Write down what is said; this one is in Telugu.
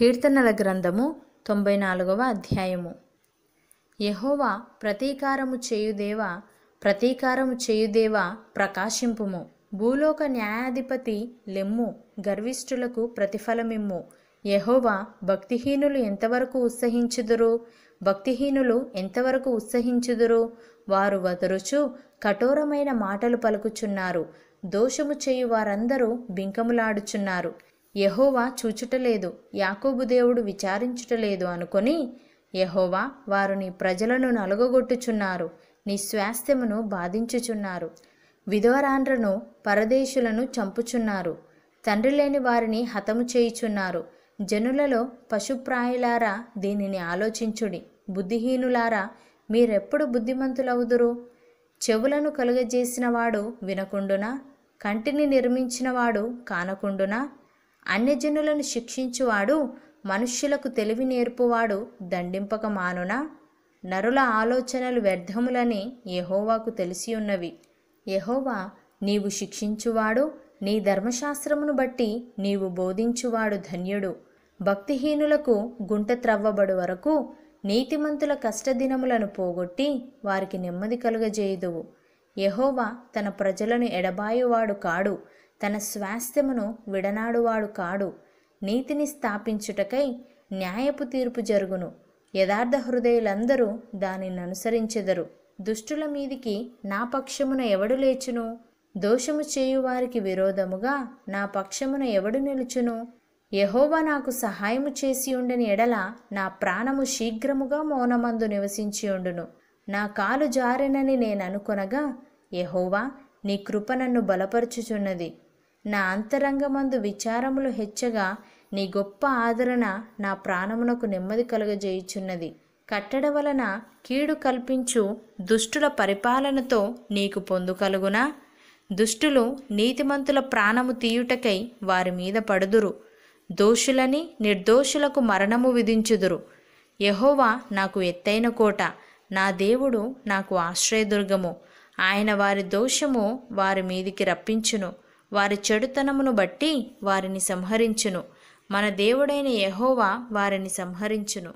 కీర్తనల గ్రంథము తొంభై నాలుగవ అధ్యాయము యహోవా ప్రతీకారము చేయుదేవా ప్రతీకారము చేయుదేవా ప్రకాశింపుము భూలోక న్యాయాధిపతి లెమ్ము గర్విష్ఠులకు ప్రతిఫలమిమ్ము యహోవా భక్తిహీనులు ఎంతవరకు ఉత్సహించుదురు భక్తిహీనులు ఎంతవరకు ఉత్సహించుదురు వారు వదరుచు కఠోరమైన మాటలు పలుకుచున్నారు దోషము చేయు వారందరూ బింకములాడుచున్నారు యహోవా చూచుటలేదు యాకోబు దేవుడు విచారించుటలేదు అనుకొని యహోవా వారు నీ ప్రజలను నలుగగొట్టుచున్నారు నీ స్వాస్థ్యమును బాధించుచున్నారు విధవరాండ్రను పరదేశులను చంపుచున్నారు తండ్రి లేని వారిని హతము చేయుచున్నారు జనులలో పశుప్రాయులారా దీనిని ఆలోచించుడి బుద్ధిహీనులారా మీరెప్పుడు బుద్ధిమంతులవుదురు చెవులను కలుగజేసినవాడు వినకుండునా కంటిని నిర్మించినవాడు కానకుండునా అన్యజనులను శిక్షించువాడు మనుష్యులకు తెలివి నేర్పువాడు దండింపక మానునా నరుల ఆలోచనలు వ్యర్థములని యహోవాకు తెలిసి ఉన్నవి యహోవా నీవు శిక్షించువాడు నీ ధర్మశాస్త్రమును బట్టి నీవు బోధించువాడు ధన్యుడు భక్తిహీనులకు గుంట త్రవ్వబడు వరకు నీతిమంతుల కష్టదినములను పోగొట్టి వారికి నెమ్మది కలుగజేయుదువు యహోవా తన ప్రజలను ఎడబాయువాడు కాడు తన స్వాస్థ్యమును విడనాడువాడు కాడు నీతిని స్థాపించుటకై న్యాయపు తీర్పు జరుగును యథార్థ హృదయులందరూ దానిని అనుసరించెదరు దుష్టుల మీదికి నా పక్షమున ఎవడు లేచును దోషము చేయువారికి విరోధముగా నా పక్షమున ఎవడు నిలుచును యహోవా నాకు సహాయము చేసి ఉండని ఎడల నా ప్రాణము శీఘ్రముగా మౌనమందు నివసించి ఉండును నా కాలు జారెనని నేను అనుకొనగా యహోవా నీ కృప నన్ను బలపరుచుచున్నది నా అంతరంగమందు విచారములు హెచ్చగా నీ గొప్ప ఆదరణ నా ప్రాణమునకు నెమ్మది కలుగజేయుచున్నది కట్టడ వలన కీడు కల్పించు దుష్టుల పరిపాలనతో నీకు పొందు కలుగునా దుష్టులు నీతిమంతుల ప్రాణము తీయుటకై వారి మీద పడుదురు దోషులని నిర్దోషులకు మరణము విధించుదురు యహోవా నాకు ఎత్తైన కోట నా దేవుడు నాకు ఆశ్రయదుర్గము ఆయన వారి దోషము వారి మీదికి రప్పించును వారి చెడుతనమును బట్టి వారిని సంహరించును మన దేవుడైన యహోవా వారిని సంహరించును